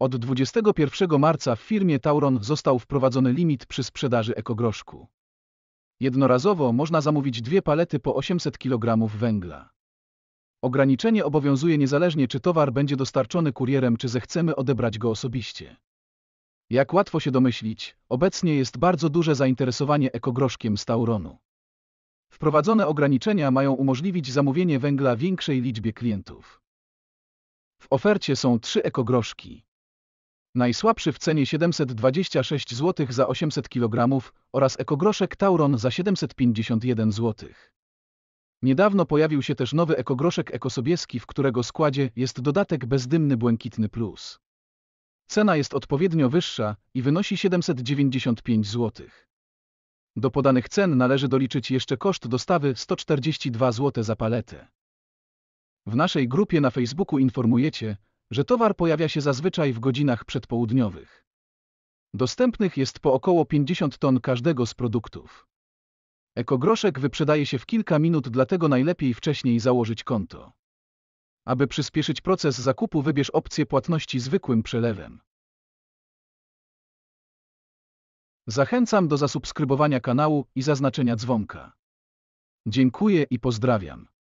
Od 21 marca w firmie Tauron został wprowadzony limit przy sprzedaży ekogroszku. Jednorazowo można zamówić dwie palety po 800 kg węgla. Ograniczenie obowiązuje niezależnie czy towar będzie dostarczony kurierem czy zechcemy odebrać go osobiście. Jak łatwo się domyślić, obecnie jest bardzo duże zainteresowanie ekogroszkiem z Tauronu. Wprowadzone ograniczenia mają umożliwić zamówienie węgla większej liczbie klientów. W ofercie są trzy ekogroszki najsłabszy w cenie 726 zł za 800 kg oraz ekogroszek Tauron za 751 zł. Niedawno pojawił się też nowy ekogroszek ekosobieski, w którego składzie jest dodatek bezdymny błękitny plus. Cena jest odpowiednio wyższa i wynosi 795 zł. Do podanych cen należy doliczyć jeszcze koszt dostawy 142 zł za paletę. W naszej grupie na Facebooku informujecie, że towar pojawia się zazwyczaj w godzinach przedpołudniowych. Dostępnych jest po około 50 ton każdego z produktów. Ekogroszek wyprzedaje się w kilka minut, dlatego najlepiej wcześniej założyć konto. Aby przyspieszyć proces zakupu, wybierz opcję płatności zwykłym przelewem. Zachęcam do zasubskrybowania kanału i zaznaczenia dzwonka. Dziękuję i pozdrawiam.